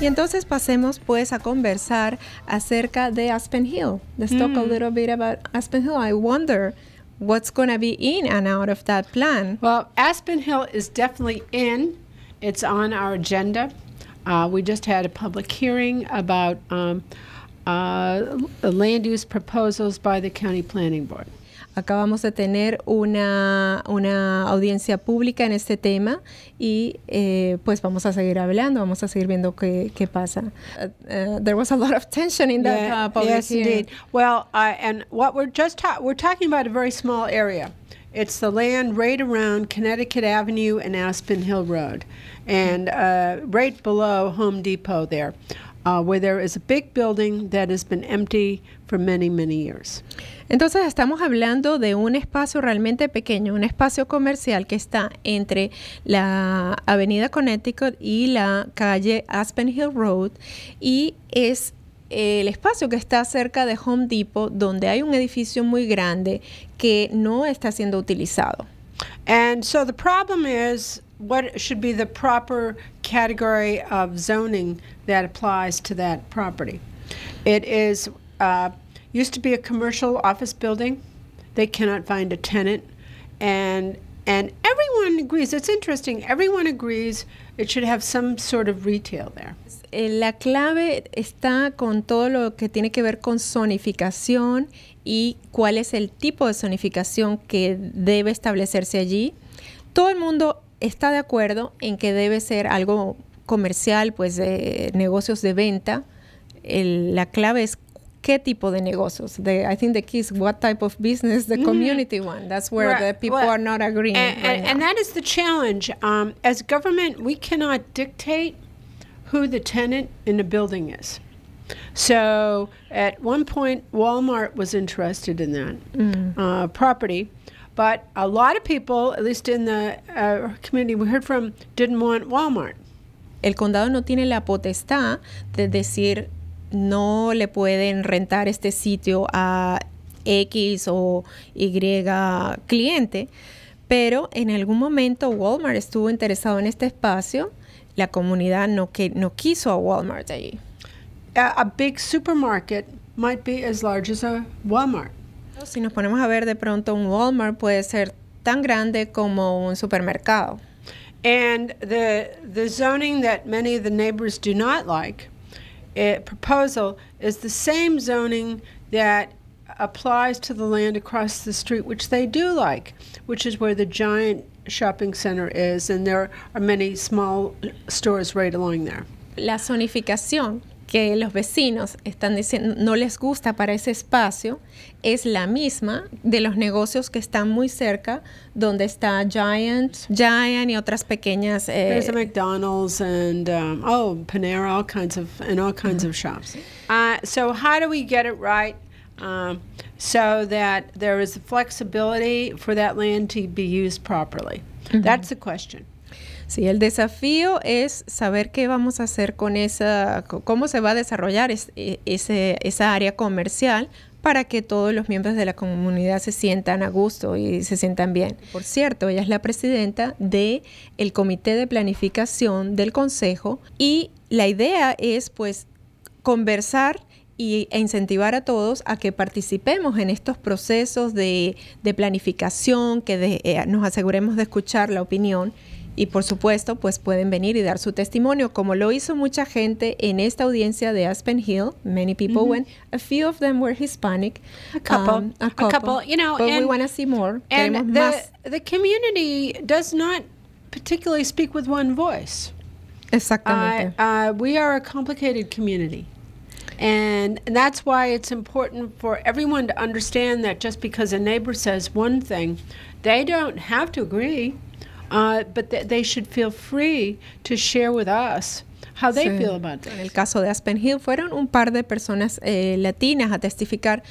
Y entonces pasemos pues a conversar acerca de Aspen Hill. Let's mm. talk a mm. little bit about Aspen Hill. I wonder what's going to be in and out of that plan. Well, Aspen Hill is definitely in. It's on our agenda. Uh, we just had a public hearing about um, uh, land use proposals by the County Planning Board. Acabamos de tener una, una audiencia pública en este tema y eh, pues vamos a seguir hablando, vamos a seguir viendo qué, qué pasa. Uh, uh there was a lot of tension in that yeah, uh, public yes, hearing. indeed. Well, uh, and what we're just ta we're talking about a very small area. It's the land right around Connecticut Avenue and Aspen Hill Road, and uh right below Home Depot there. Uh, where there is a big building that has been empty for many, many years. Entonces estamos hablando de un espacio realmente pequeño, un espacio comercial que está entre la Avenida Connecticut y la calle Aspen Hill Road y es eh, el espacio que está cerca de Home Depot, donde hay un edificio muy grande que no está siendo utilizado. And so the problem is what should be the proper category of zoning that applies to that property. It is uh, used to be a commercial office building. They cannot find a tenant, and and everyone agrees. It's interesting. Everyone agrees it should have some sort of retail there. Eh, la clave está con todo lo que tiene que ver con zonificación y cuál es el tipo de zonificación que debe establecerse allí. Todo el mundo está de acuerdo en que debe ser algo comercial, pues de negocios de venta. la clave es qué tipo de negocios. I think the key is what type of business, the mm-hmm. community one. That's where the people are not agreeing. And, that is the challenge. Um, as government, we cannot dictate who the tenant in the building is. So at one point, Walmart was interested in that mm. uh, property. But a lot of people, at least in the uh, community we heard from, didn't want Walmart. El condado no tiene la potestad de decir no le pueden rentar este sitio a X o Y cliente, pero en algún momento Walmart estuvo interesado en este espacio la comunidad no, que, no quiso a Walmart allí. A, a big supermarket might be as large as a Walmart. Si nos ponemos a ver de pronto un Walmart puede ser tan grande como un supermercado. And the the zoning that many of the neighbors do not like it, eh, proposal is the same zoning that applies to the land across the street, which they do like, which is where the giant shopping center is, and there are many small stores right along there. La zonificación que los vecinos están diciendo no les gusta para ese espacio es la misma de los negocios que están muy cerca, donde está Giant, Giant y otras pequeñas. Eh, There's a McDonald's and um, oh Panera, all kinds of and all kinds of shops. Uh, so how do we get it right? um, so that there is flexibility for that land to be used properly. Mm-hmm. That's the question. Sí, el desafío es saber qué vamos a hacer con esa, cómo se va a desarrollar e, esa área comercial para que todos los miembros de la comunidad se sientan a gusto y se sientan bien. Por cierto, ella es la presidenta del Comité de Planificación del Consejo y la idea es pues conversar y, e incentivar a todos a que participemos en estos procesos de, planificación, que eh, nos aseguremos de escuchar la opinión y por supuesto pues pueden venir y dar su testimonio como lo hizo mucha gente en esta audiencia de Aspen Hill many people went a few of them were Hispanic a couple um, a, couple. couple, you know but and, we want to see more and the, the community does not particularly speak with one voice exactamente uh, we are a complicated community And, and that's why it's important for everyone to understand that just because a neighbor says one thing, they don't have to agree, uh, but th they should feel free to share with us How they sí. feel about en el caso de Aspen Hill fueron un par de personas eh, latinas a testificar,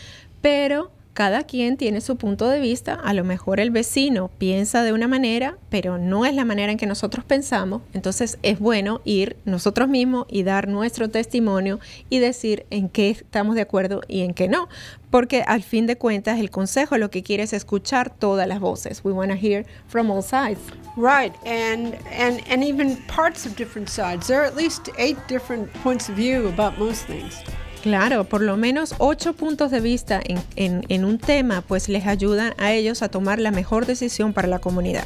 pero Cada quien tiene su punto de vista, a lo mejor el vecino piensa de una manera, pero no es la manera en que nosotros pensamos, entonces es bueno ir nosotros mismos y dar nuestro testimonio y decir en qué estamos de acuerdo y en qué no, porque al fin de cuentas el consejo lo que quiere es escuchar todas las voces. We want to hear from all sides. Right, and and and even parts of different sides. There are at least eight different points of view about most things. Claro, por lo menos ocho puntos de vista en, un tema pues les ayudan a ellos a tomar la mejor decisión para la comunidad.